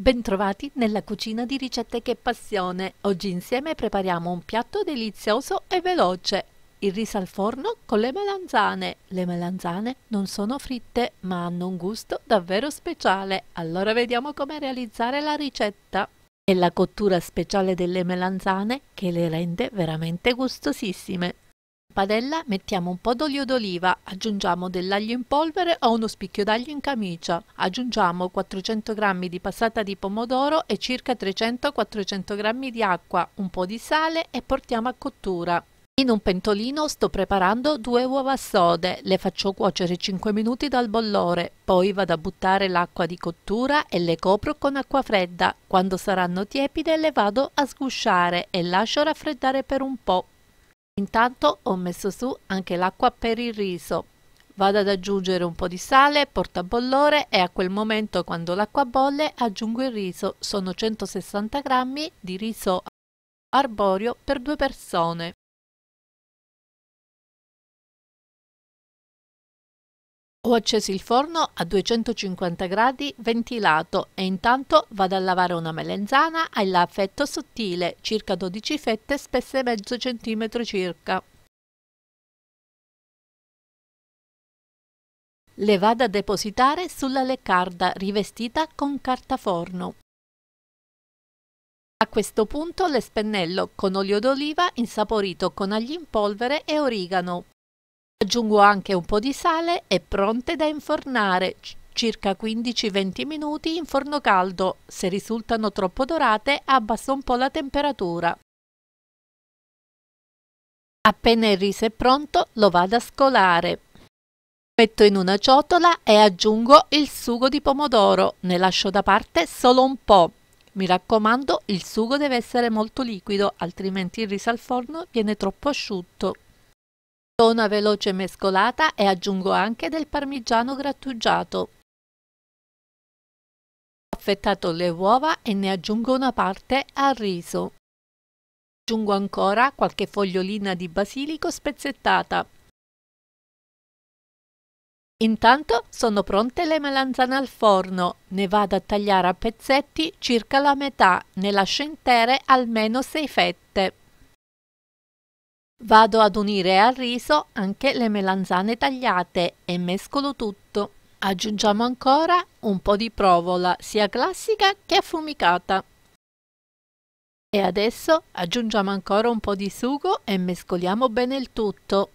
Bentrovati nella cucina di ricette che passione. Oggi insieme prepariamo un piatto delizioso e veloce. Il riso al forno con le melanzane. Le melanzane non sono fritte, ma hanno un gusto davvero speciale. Allora vediamo come realizzare la ricetta. È la cottura speciale delle melanzane che le rende veramente gustosissime padella mettiamo un po' d'olio d'oliva, aggiungiamo dell'aglio in polvere o uno spicchio d'aglio in camicia, aggiungiamo 400 g di passata di pomodoro e circa 300-400 g di acqua, un po' di sale e portiamo a cottura. In un pentolino sto preparando due uova sode, le faccio cuocere 5 minuti dal bollore, poi vado a buttare l'acqua di cottura e le copro con acqua fredda. Quando saranno tiepide le vado a sgusciare e lascio raffreddare per un po'. Intanto ho messo su anche l'acqua per il riso. Vado ad aggiungere un po' di sale, porta a bollore e a quel momento quando l'acqua bolle aggiungo il riso. Sono 160 g di riso arborio per due persone. Ho acceso il forno a 250 gradi ventilato e intanto vado a lavare una melenzana al affetto sottile, circa 12 fette spesse mezzo centimetro circa. Le vado a depositare sulla leccarda rivestita con carta forno. A questo punto le spennello con olio d'oliva insaporito con aglio in polvere e origano. Aggiungo anche un po' di sale e pronte da infornare circa 15-20 minuti in forno caldo. Se risultano troppo dorate abbasso un po' la temperatura. Appena il riso è pronto lo vado a scolare. Metto in una ciotola e aggiungo il sugo di pomodoro. Ne lascio da parte solo un po'. Mi raccomando, il sugo deve essere molto liquido, altrimenti il riso al forno viene troppo asciutto. Do una veloce mescolata e aggiungo anche del parmigiano grattugiato. Ho affettato le uova e ne aggiungo una parte al riso. Aggiungo ancora qualche fogliolina di basilico spezzettata. Intanto sono pronte le melanzane al forno, ne vado a tagliare a pezzetti circa la metà, ne lascio intere almeno 6 fette. Vado ad unire al riso anche le melanzane tagliate e mescolo tutto. Aggiungiamo ancora un po' di provola, sia classica che affumicata. E adesso aggiungiamo ancora un po' di sugo e mescoliamo bene il tutto.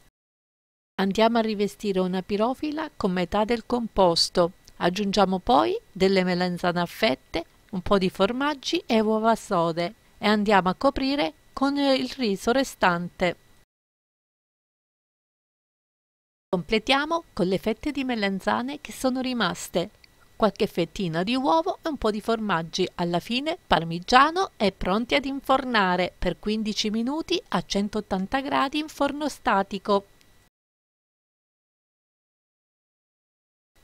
Andiamo a rivestire una pirofila con metà del composto. Aggiungiamo poi delle melanzane a fette, un po' di formaggi e uova sode e andiamo a coprire con il riso restante. Completiamo con le fette di melanzane che sono rimaste, qualche fettina di uovo e un po' di formaggi, alla fine parmigiano e pronti ad infornare per 15 minuti a 180 gradi in forno statico.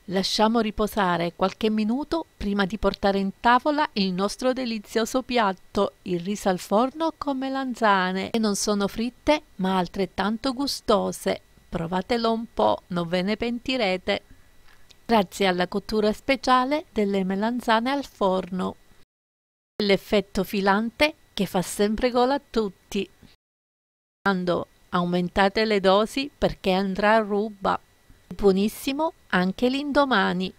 Lasciamo riposare qualche minuto prima di portare in tavola il nostro delizioso piatto, il riso al forno con melanzane, che non sono fritte ma altrettanto gustose provatelo un po', non ve ne pentirete, grazie alla cottura speciale delle melanzane al forno. L'effetto filante che fa sempre gola a tutti. Quando aumentate le dosi perché andrà a ruba. Buonissimo anche l'indomani.